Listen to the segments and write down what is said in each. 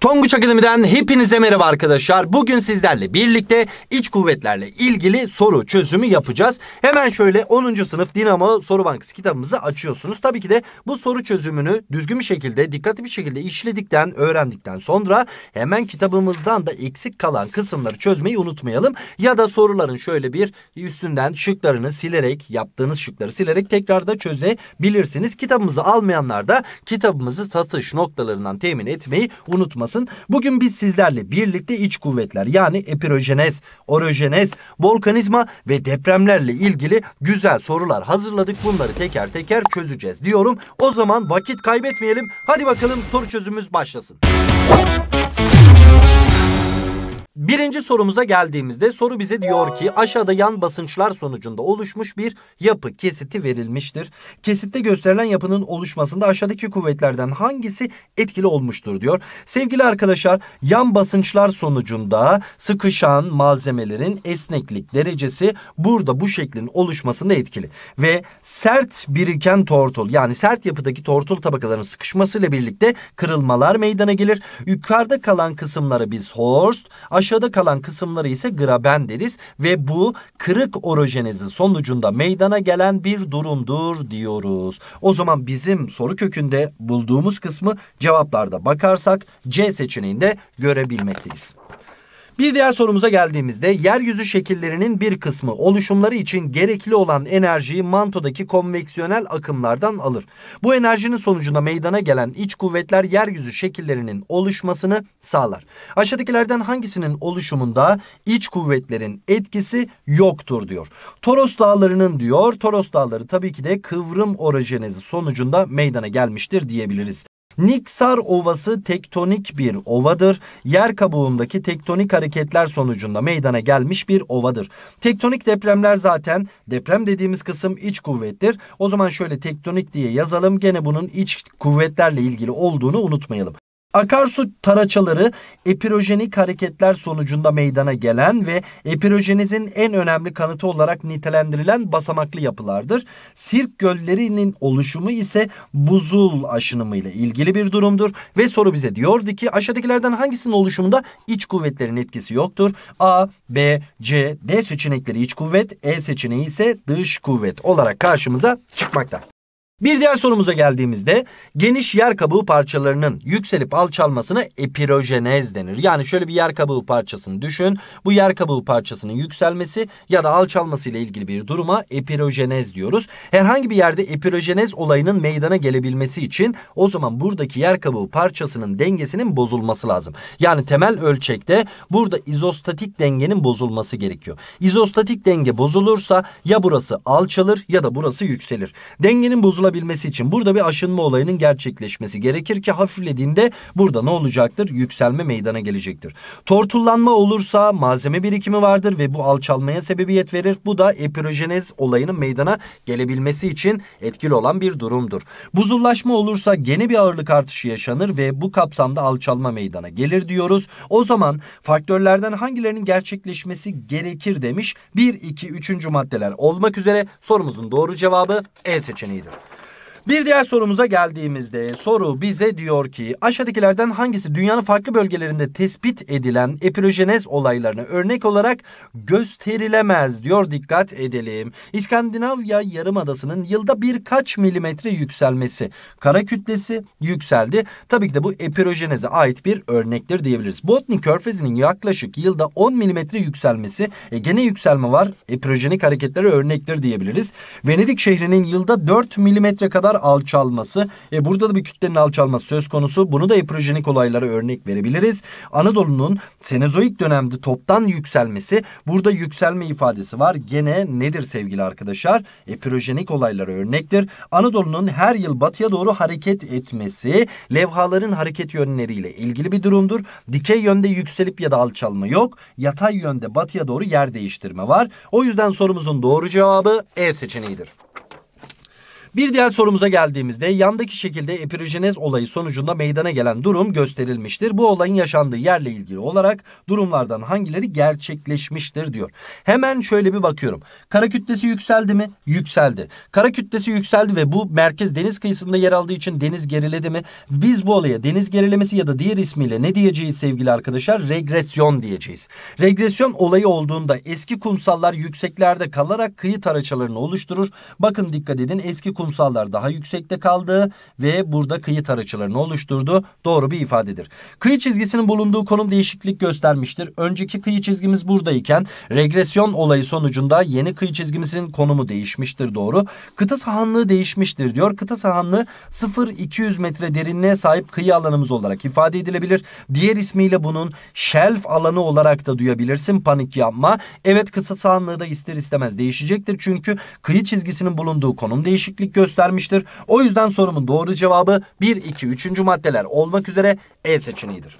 Tonguç Akademi'den hepinize merhaba arkadaşlar. Bugün sizlerle birlikte iç kuvvetlerle ilgili soru çözümü yapacağız. Hemen şöyle 10. sınıf Dinamo Soru Bankası kitabımızı açıyorsunuz. Tabii ki de bu soru çözümünü düzgün bir şekilde, dikkatli bir şekilde işledikten, öğrendikten sonra hemen kitabımızdan da eksik kalan kısımları çözmeyi unutmayalım. Ya da soruların şöyle bir üstünden şıklarını silerek, yaptığınız şıkları silerek tekrar da çözebilirsiniz. Kitabımızı almayanlar da kitabımızı satış noktalarından temin etmeyi unutmasın yansın. Bugün biz sizlerle birlikte iç kuvvetler yani epirojenez, orojenez, volkanizma ve depremlerle ilgili güzel sorular hazırladık. Bunları teker teker çözeceğiz diyorum. O zaman vakit kaybetmeyelim. Hadi bakalım soru çözümümüz başlasın. Birinci sorumuza geldiğimizde soru bize diyor ki aşağıda yan basınçlar sonucunda oluşmuş bir yapı kesiti verilmiştir. Kesitte gösterilen yapının oluşmasında aşağıdaki kuvvetlerden hangisi etkili olmuştur diyor. Sevgili arkadaşlar yan basınçlar sonucunda sıkışan malzemelerin esneklik derecesi burada bu şeklin oluşmasında etkili. Ve sert biriken tortul yani sert yapıdaki tortul tabakaların sıkışmasıyla birlikte kırılmalar meydana gelir. Yukarıda kalan kısımları biz horst aşağıda Aşağıda kalan kısımları ise graben deriz ve bu kırık orojenezi sonucunda meydana gelen bir durumdur diyoruz. O zaman bizim soru kökünde bulduğumuz kısmı cevaplarda bakarsak C seçeneğinde görebilmekteyiz. Bir diğer sorumuza geldiğimizde yeryüzü şekillerinin bir kısmı oluşumları için gerekli olan enerjiyi mantodaki konveksiyonel akımlardan alır. Bu enerjinin sonucunda meydana gelen iç kuvvetler yeryüzü şekillerinin oluşmasını sağlar. Aşağıdakilerden hangisinin oluşumunda iç kuvvetlerin etkisi yoktur diyor. Toros dağlarının diyor. Toros dağları tabii ki de kıvrım orojenizi sonucunda meydana gelmiştir diyebiliriz. Niksar Ovası tektonik bir ovadır. Yer kabuğundaki tektonik hareketler sonucunda meydana gelmiş bir ovadır. Tektonik depremler zaten deprem dediğimiz kısım iç kuvvettir. O zaman şöyle tektonik diye yazalım. Gene bunun iç kuvvetlerle ilgili olduğunu unutmayalım. Akarsu taraçaları epirojenik hareketler sonucunda meydana gelen ve epirojenizin en önemli kanıtı olarak nitelendirilen basamaklı yapılardır. Sirk göllerinin oluşumu ise buzul aşınımı ile ilgili bir durumdur ve soru bize diyordu ki aşağıdakilerden hangisinin oluşumunda iç kuvvetlerin etkisi yoktur? A, B, C, D seçenekleri iç kuvvet, E seçeneği ise dış kuvvet olarak karşımıza çıkmakta. Bir diğer sorumuza geldiğimizde geniş yer kabuğu parçalarının yükselip alçalmasına epirojenez denir. Yani şöyle bir yer kabuğu parçasını düşün. Bu yer kabuğu parçasının yükselmesi ya da alçalması ile ilgili bir duruma epirojenez diyoruz. Herhangi bir yerde epirojenez olayının meydana gelebilmesi için o zaman buradaki yer kabuğu parçasının dengesinin bozulması lazım. Yani temel ölçekte burada izostatik dengenin bozulması gerekiyor. İzostatik denge bozulursa ya burası alçalır ya da burası yükselir. Dengenin bozulması alınabilmesi için burada bir aşınma olayının gerçekleşmesi gerekir ki hafiflediğinde burada ne olacaktır? Yükselme meydana gelecektir. Tortullanma olursa malzeme birikimi vardır ve bu alçalmaya sebebiyet verir. Bu da epirojenez olayının meydana gelebilmesi için etkili olan bir durumdur. Buzullaşma olursa gene bir ağırlık artışı yaşanır ve bu kapsamda alçalma meydana gelir diyoruz. O zaman faktörlerden hangilerinin gerçekleşmesi gerekir demiş. 1, 2, 3. maddeler olmak üzere sorumuzun doğru cevabı E seçeneğidir. Bir diğer sorumuza geldiğimizde soru bize diyor ki aşağıdakilerden hangisi dünyanın farklı bölgelerinde tespit edilen epirojenez olaylarını örnek olarak gösterilemez diyor dikkat edelim. İskandinavya yarımadasının yılda birkaç milimetre yükselmesi kara kütlesi yükseldi. Tabii ki de bu epirojeneze ait bir örnektir diyebiliriz. Botni körfezinin yaklaşık yılda 10 milimetre yükselmesi e, gene yükselme var epirojenik hareketlere örnektir diyebiliriz. Venedik şehrinin yılda 4 milimetre kadar miktar alçalması. E, burada da bir kütlenin alçalması söz konusu. Bunu da epirojenik olaylara örnek verebiliriz. Anadolu'nun Senezoik dönemde toptan yükselmesi. Burada yükselme ifadesi var. Gene nedir sevgili arkadaşlar? Epirojenik olaylara örnektir. Anadolu'nun her yıl batıya doğru hareket etmesi levhaların hareket yönleriyle ilgili bir durumdur. Dikey yönde yükselip ya da alçalma yok. Yatay yönde batıya doğru yer değiştirme var. O yüzden sorumuzun doğru cevabı E seçeneğidir. Bir diğer sorumuza geldiğimizde yandaki şekilde epirojenez olayı sonucunda meydana gelen durum gösterilmiştir. Bu olayın yaşandığı yerle ilgili olarak durumlardan hangileri gerçekleşmiştir diyor. Hemen şöyle bir bakıyorum. Kara kütlesi yükseldi mi? Yükseldi. Kara kütlesi yükseldi ve bu merkez deniz kıyısında yer aldığı için deniz geriledi mi? Biz bu olaya deniz gerilemesi ya da diğer ismiyle ne diyeceğiz sevgili arkadaşlar? Regresyon diyeceğiz. Regresyon olayı olduğunda eski kumsallar yükseklerde kalarak kıyı taraçalarını oluşturur. Bakın dikkat edin eski kumsallar daha yüksekte kaldı ve burada kıyı taraçılarını oluşturdu. Doğru bir ifadedir. Kıyı çizgisinin bulunduğu konum değişiklik göstermiştir. Önceki kıyı çizgimiz buradayken regresyon olayı sonucunda yeni kıyı çizgimizin konumu değişmiştir. Doğru. Kıta sahanlığı değişmiştir diyor. Kıta sahanlığı 0-200 metre derinliğe sahip kıyı alanımız olarak ifade edilebilir. Diğer ismiyle bunun shelf alanı olarak da duyabilirsin. Panik yapma. Evet kıta sahanlığı da ister istemez değişecektir. Çünkü kıyı çizgisinin bulunduğu konum değişiklik özellik göstermiştir. O yüzden sorumun doğru cevabı 1, 2, 3. maddeler olmak üzere E seçeneğidir.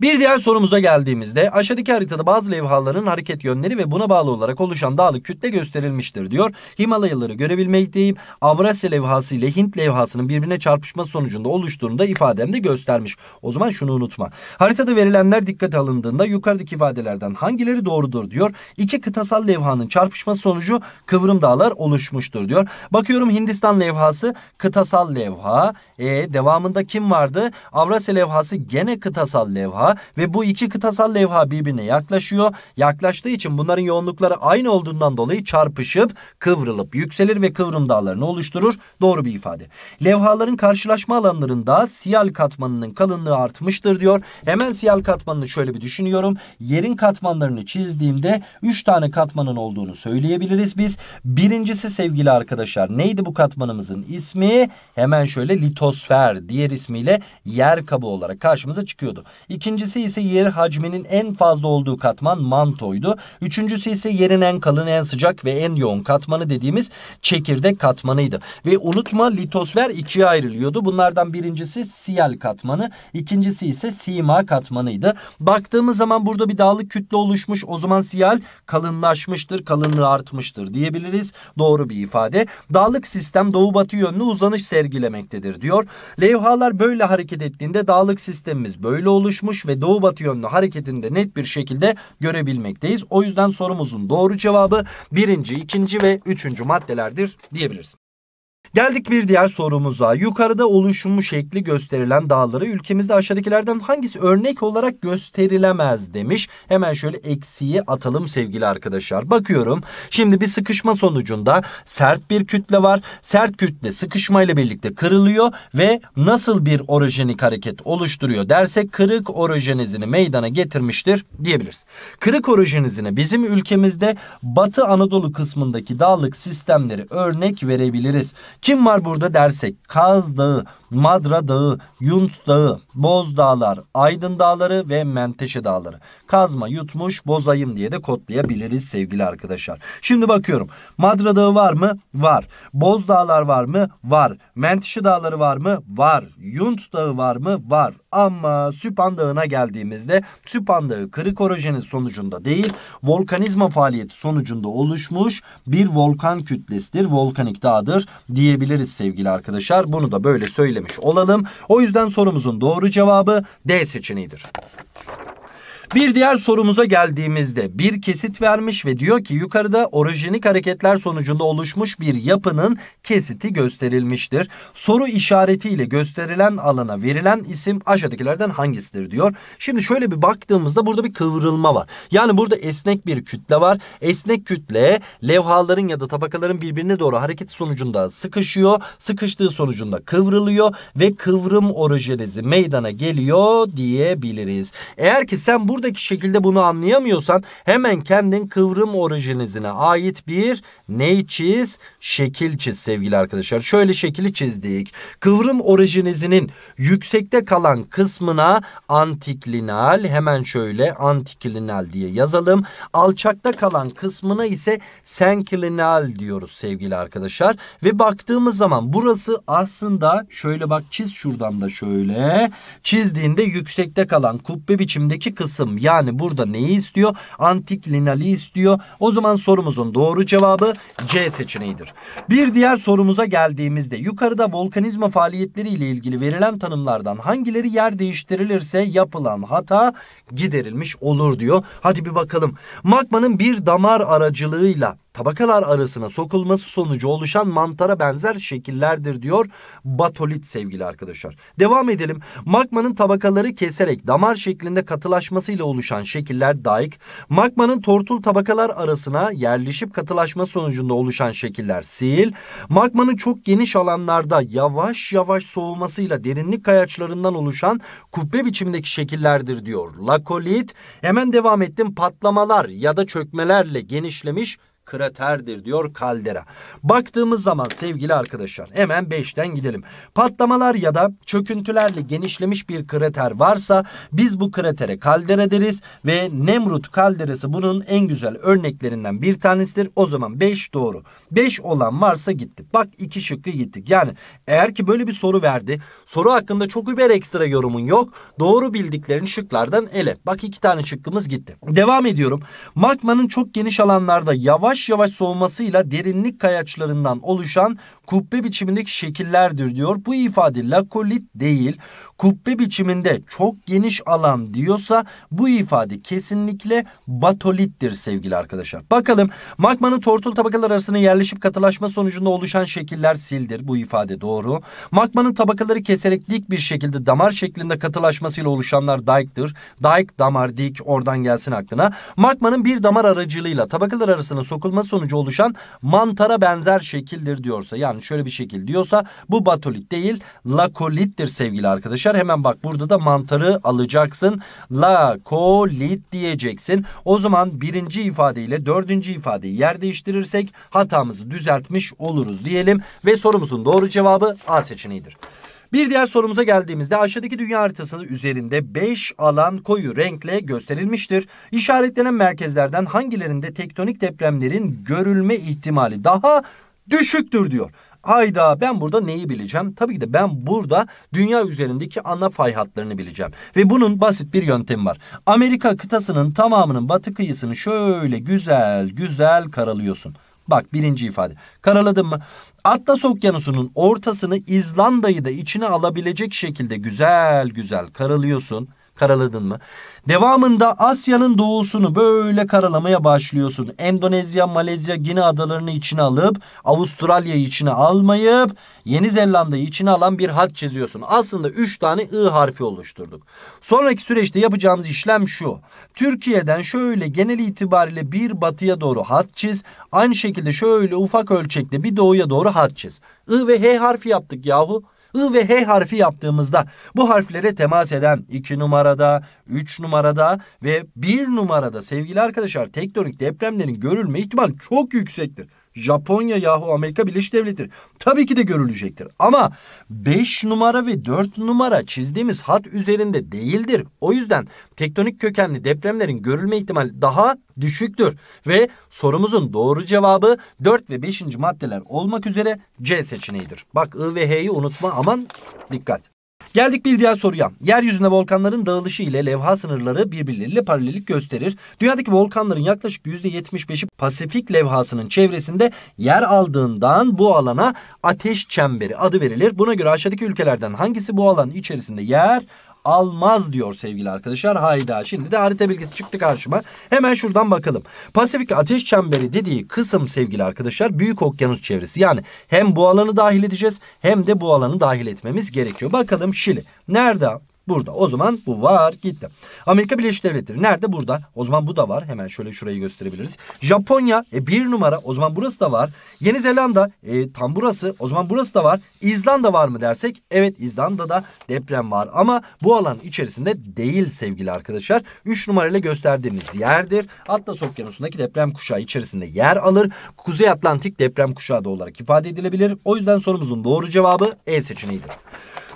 Bir diğer sorumuza geldiğimizde aşağıdaki haritada bazı levhaların hareket yönleri ve buna bağlı olarak oluşan dağlık kütle gösterilmiştir diyor. Himalayaları görebilmekteyim. Avrasya levhası ile Hint levhasının birbirine çarpışma sonucunda oluştuğunu da ifademde göstermiş. O zaman şunu unutma. Haritada verilenler dikkate alındığında yukarıdaki ifadelerden hangileri doğrudur diyor. İki kıtasal levhanın çarpışma sonucu kıvrım dağlar oluşmuştur diyor. Bakıyorum Hindistan levhası kıtasal levha. E, devamında kim vardı? Avrasya levhası gene kıtasal levha ve bu iki kıtasal levha birbirine yaklaşıyor. Yaklaştığı için bunların yoğunlukları aynı olduğundan dolayı çarpışıp kıvrılıp yükselir ve kıvrım dağlarını oluşturur. Doğru bir ifade. Levhaların karşılaşma alanlarında siyal katmanının kalınlığı artmıştır diyor. Hemen siyal katmanını şöyle bir düşünüyorum. Yerin katmanlarını çizdiğimde 3 tane katmanın olduğunu söyleyebiliriz biz. Birincisi sevgili arkadaşlar neydi bu katmanımızın ismi? Hemen şöyle litosfer diğer ismiyle yer kabı olarak karşımıza çıkıyordu. İkinci İkincisi ise yer hacminin en fazla olduğu katman mantoydu. Üçüncüsü ise yerin en kalın, en sıcak ve en yoğun katmanı dediğimiz çekirdek katmanıydı. Ve unutma litosfer ikiye ayrılıyordu. Bunlardan birincisi siyal katmanı, ikincisi ise sima katmanıydı. Baktığımız zaman burada bir dağlık kütle oluşmuş. O zaman siyal kalınlaşmıştır, kalınlığı artmıştır diyebiliriz. Doğru bir ifade. Dağlık sistem doğu batı yönlü uzanış sergilemektedir diyor. Levhalar böyle hareket ettiğinde dağlık sistemimiz böyle oluşmuş ve doğu batı yönlü hareketinde net bir şekilde görebilmekteyiz. O yüzden sorumuzun doğru cevabı birinci, ikinci ve üçüncü maddelerdir diyebiliriz. Geldik bir diğer sorumuza. Yukarıda oluşumu şekli gösterilen dağları ülkemizde aşağıdakilerden hangisi örnek olarak gösterilemez demiş. Hemen şöyle eksiği atalım sevgili arkadaşlar. Bakıyorum. Şimdi bir sıkışma sonucunda sert bir kütle var. Sert kütle sıkışmayla birlikte kırılıyor ve nasıl bir orojenik hareket oluşturuyor dersek kırık orojenizini meydana getirmiştir diyebiliriz. Kırık orojenizine bizim ülkemizde Batı Anadolu kısmındaki dağlık sistemleri örnek verebiliriz. Kim var burada dersek Kaz Dağı Madra Dağı, Yunt Dağı, Boz Dağlar, Aydın Dağları ve Menteşe Dağları. Kazma yutmuş bozayım diye de kodlayabiliriz sevgili arkadaşlar. Şimdi bakıyorum. Madra Dağı var mı? Var. Boz Dağlar var mı? Var. Menteşe Dağları var mı? Var. Yunt Dağı var mı? Var. Ama Süphan Dağı'na geldiğimizde Süphan Dağı kırık orojeni sonucunda değil, volkanizma faaliyeti sonucunda oluşmuş bir volkan kütlesidir. Volkanik dağdır diyebiliriz sevgili arkadaşlar. Bunu da böyle söyle söylemiş olalım. O yüzden sorumuzun doğru cevabı D seçeneğidir. Bir diğer sorumuza geldiğimizde bir kesit vermiş ve diyor ki yukarıda orijinik hareketler sonucunda oluşmuş bir yapının kesiti gösterilmiştir. Soru işareti ile gösterilen alana verilen isim aşağıdakilerden hangisidir diyor. Şimdi şöyle bir baktığımızda burada bir kıvrılma var. Yani burada esnek bir kütle var. Esnek kütle levhaların ya da tabakaların birbirine doğru hareket sonucunda sıkışıyor. Sıkıştığı sonucunda kıvrılıyor ve kıvrım orijinizi meydana geliyor diyebiliriz. Eğer ki sen bu buradaki şekilde bunu anlayamıyorsan hemen kendin kıvrım orijinizine ait bir ney çiz? Şekil çiz sevgili arkadaşlar. Şöyle şekli çizdik. Kıvrım orijinizinin yüksekte kalan kısmına antiklinal hemen şöyle antiklinal diye yazalım. Alçakta kalan kısmına ise senklinal diyoruz sevgili arkadaşlar. Ve baktığımız zaman burası aslında şöyle bak çiz şuradan da şöyle. Çizdiğinde yüksekte kalan kubbe biçimdeki kısım anladım. Yani burada neyi istiyor? Antik linali istiyor. O zaman sorumuzun doğru cevabı C seçeneğidir. Bir diğer sorumuza geldiğimizde yukarıda volkanizma faaliyetleri ile ilgili verilen tanımlardan hangileri yer değiştirilirse yapılan hata giderilmiş olur diyor. Hadi bir bakalım. Magmanın bir damar aracılığıyla tabakalar arasına sokulması sonucu oluşan mantara benzer şekillerdir diyor batolit sevgili arkadaşlar. Devam edelim. Magmanın tabakaları keserek damar şeklinde katılaşmasıyla oluşan şekiller daik, magmanın tortul tabakalar arasına yerleşip katılaşma sonucunda oluşan şekiller sil, magmanın çok geniş alanlarda yavaş yavaş soğumasıyla derinlik kayaçlarından oluşan kubbe biçimindeki şekillerdir diyor. Lakolit hemen devam ettim patlamalar ya da çökmelerle genişlemiş kraterdir diyor kaldera. Baktığımız zaman sevgili arkadaşlar hemen beşten gidelim. Patlamalar ya da çöküntülerle genişlemiş bir krater varsa biz bu kratere kaldera deriz ve Nemrut kalderası bunun en güzel örneklerinden bir tanesidir. O zaman beş doğru. Beş olan varsa gittik. Bak iki şıkkı gittik. Yani eğer ki böyle bir soru verdi. Soru hakkında çok über ekstra yorumun yok. Doğru bildiklerin şıklardan ele. Bak iki tane şıkkımız gitti. Devam ediyorum. Markman'ın çok geniş alanlarda yavaş yavaş yavaş soğumasıyla derinlik kayaçlarından oluşan kubbe biçimindeki şekillerdir diyor. Bu ifade lakolit değil. Kubbe biçiminde çok geniş alan diyorsa bu ifade kesinlikle batolittir sevgili arkadaşlar. Bakalım magmanın tortul tabakalar arasında yerleşip katılaşma sonucunda oluşan şekiller sildir. Bu ifade doğru. Magmanın tabakaları keserek dik bir şekilde damar şeklinde katılaşmasıyla oluşanlar dike'dır. Dike damar dik oradan gelsin aklına. Magmanın bir damar aracılığıyla tabakalar arasında sokulma sonucu oluşan mantara benzer şekildir diyorsa yani olan şöyle bir şekil diyorsa bu batolit değil lakolittir sevgili arkadaşlar. Hemen bak burada da mantarı alacaksın. Lakolit diyeceksin. O zaman birinci ifadeyle dördüncü ifadeyi yer değiştirirsek hatamızı düzeltmiş oluruz diyelim. Ve sorumuzun doğru cevabı A seçeneğidir. Bir diğer sorumuza geldiğimizde aşağıdaki dünya haritası üzerinde 5 alan koyu renkle gösterilmiştir. İşaretlenen merkezlerden hangilerinde tektonik depremlerin görülme ihtimali daha düşüktür diyor. Ayda ben burada neyi bileceğim? Tabii ki de ben burada dünya üzerindeki ana fay hatlarını bileceğim. Ve bunun basit bir yöntemi var. Amerika kıtasının tamamının batı kıyısını şöyle güzel güzel karalıyorsun. Bak birinci ifade. Karaladım mı? Atlas Okyanusu'nun ortasını İzlanda'yı da içine alabilecek şekilde güzel güzel karalıyorsun. Karaladın mı? Devamında Asya'nın doğusunu böyle karalamaya başlıyorsun. Endonezya, Malezya, Gine adalarını içine alıp Avustralya'yı içine almayıp Yeni Zelanda'yı içine alan bir hat çiziyorsun. Aslında üç tane I harfi oluşturduk. Sonraki süreçte yapacağımız işlem şu. Türkiye'den şöyle genel itibariyle bir batıya doğru hat çiz. Aynı şekilde şöyle ufak ölçekte bir doğuya doğru hat çiz. I ve H harfi yaptık yahu. I ve H harfi yaptığımızda bu harflere temas eden 2 numarada, 3 numarada ve 1 numarada sevgili arkadaşlar tektonik depremlerin görülme ihtimali çok yüksektir. Japonya yahu Amerika Birleşik Devletleri. Tabii ki de görülecektir. Ama 5 numara ve 4 numara çizdiğimiz hat üzerinde değildir. O yüzden tektonik kökenli depremlerin görülme ihtimali daha düşüktür. Ve sorumuzun doğru cevabı 4 ve 5. maddeler olmak üzere C seçeneğidir. Bak I ve H'yi unutma aman dikkat. Geldik bir diğer soruya. Yeryüzünde volkanların dağılışı ile levha sınırları birbirleriyle paralellik gösterir. Dünyadaki volkanların yaklaşık %75'i Pasifik levhasının çevresinde yer aldığından bu alana ateş çemberi adı verilir. Buna göre aşağıdaki ülkelerden hangisi bu alan içerisinde yer almaz diyor sevgili arkadaşlar. Hayda şimdi de harita bilgisi çıktı karşıma. Hemen şuradan bakalım. Pasifik ateş çemberi dediği kısım sevgili arkadaşlar büyük okyanus çevresi. Yani hem bu alanı dahil edeceğiz hem de bu alanı dahil etmemiz gerekiyor. Bakalım Şili. Nerede? Burada. O zaman bu var gitti. Amerika Birleşik Devletleri nerede? Burada. O zaman bu da var. Hemen şöyle şurayı gösterebiliriz. Japonya e, bir numara. O zaman burası da var. Yeni Zelanda e, tam burası. O zaman burası da var. İzlanda var mı dersek? Evet İzlanda'da deprem var. Ama bu alan içerisinde değil sevgili arkadaşlar. Üç numarayla gösterdiğimiz yerdir. Atlas Okyanusu'ndaki deprem kuşağı içerisinde yer alır. Kuzey Atlantik deprem kuşağı da olarak ifade edilebilir. O yüzden sorumuzun doğru cevabı E seçeneğidir.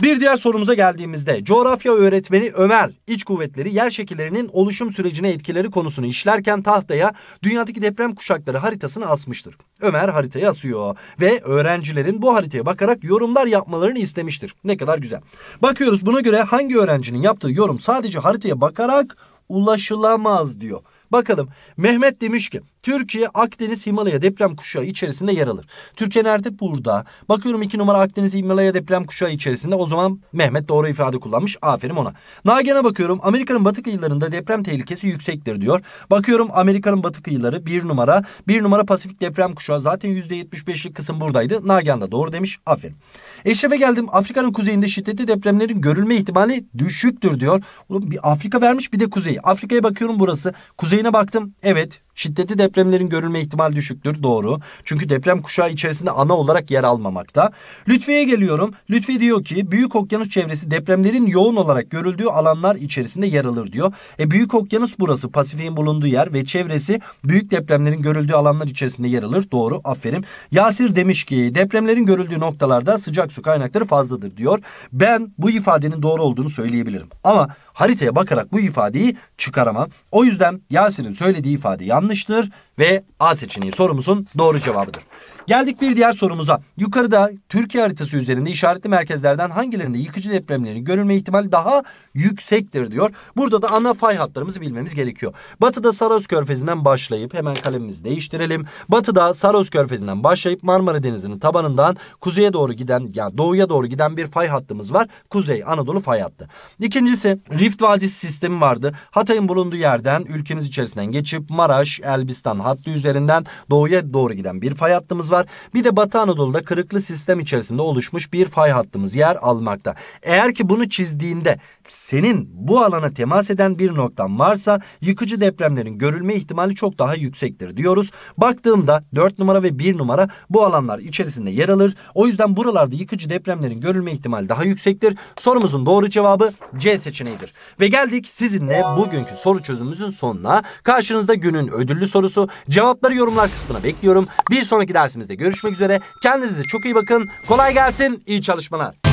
Bir diğer sorumuza geldiğimizde coğrafya öğretmeni Ömer iç kuvvetleri yer şekillerinin oluşum sürecine etkileri konusunu işlerken tahtaya dünyadaki deprem kuşakları haritasını asmıştır. Ömer haritayı asıyor ve öğrencilerin bu haritaya bakarak yorumlar yapmalarını istemiştir. Ne kadar güzel. Bakıyoruz buna göre hangi öğrencinin yaptığı yorum sadece haritaya bakarak ulaşılamaz diyor. Bakalım Mehmet demiş ki Türkiye Akdeniz Himalaya deprem kuşağı içerisinde yer alır. Türkiye nerede? Burada. Bakıyorum iki numara Akdeniz Himalaya deprem kuşağı içerisinde. O zaman Mehmet doğru ifade kullanmış. Aferin ona. Nagihan'a bakıyorum. Amerika'nın batı kıyılarında deprem tehlikesi yüksektir diyor. Bakıyorum Amerika'nın batı kıyıları bir numara. Bir numara Pasifik deprem kuşağı. Zaten yüzde yetmiş beşlik kısım buradaydı. Nagihan da doğru demiş. Aferin. Eşref'e geldim. Afrika'nın kuzeyinde şiddetli depremlerin görülme ihtimali düşüktür diyor. Oğlum bir Afrika vermiş bir de kuzey. Afrika'ya bakıyorum burası. Kuzey sayına baktım. Evet Şiddetli depremlerin görülme ihtimali düşüktür doğru. Çünkü deprem kuşağı içerisinde ana olarak yer almamakta. Lütfi'ye geliyorum. Lütfi diyor ki Büyük Okyanus çevresi depremlerin yoğun olarak görüldüğü alanlar içerisinde yer alır diyor. E Büyük Okyanus burası Pasifik'in bulunduğu yer ve çevresi büyük depremlerin görüldüğü alanlar içerisinde yer alır. Doğru aferin. Yasir demiş ki depremlerin görüldüğü noktalarda sıcak su kaynakları fazladır diyor. Ben bu ifadenin doğru olduğunu söyleyebilirim. Ama haritaya bakarak bu ifadeyi çıkaramam. O yüzden Yasir'in söylediği ifade yanlış yanlıştır ve A seçeneği sorumuzun doğru cevabıdır. Geldik bir diğer sorumuza. Yukarıda Türkiye haritası üzerinde işaretli merkezlerden hangilerinde yıkıcı depremlerin görülme ihtimali daha yüksektir diyor. Burada da ana fay hatlarımızı bilmemiz gerekiyor. Batıda Saros Körfezi'nden başlayıp hemen kalemimizi değiştirelim. Batıda Saros Körfezi'nden başlayıp Marmara Denizi'nin tabanından kuzeye doğru giden ya yani doğuya doğru giden bir fay hattımız var. Kuzey Anadolu fay hattı. İkincisi Rift Vadisi sistemi vardı. Hatay'ın bulunduğu yerden ülkemiz içerisinden geçip Maraş, Elbistan hattı üzerinden doğuya doğru giden bir fay hattımız var. Bir de Batı Anadolu'da kırıklı sistem içerisinde oluşmuş bir fay hattımız yer almakta. Eğer ki bunu çizdiğinde senin bu alana temas eden bir noktan varsa yıkıcı depremlerin görülme ihtimali çok daha yüksektir diyoruz. Baktığımda 4 numara ve 1 numara bu alanlar içerisinde yer alır. O yüzden buralarda yıkıcı depremlerin görülme ihtimali daha yüksektir. Sorumuzun doğru cevabı C seçeneğidir. Ve geldik sizinle bugünkü soru çözümümüzün sonuna. Karşınızda günün ödüllü sorusu. Cevapları yorumlar kısmına bekliyorum. Bir sonraki dersimiz dersimizde görüşmek üzere. Kendinize çok iyi bakın. Kolay gelsin. İyi çalışmalar.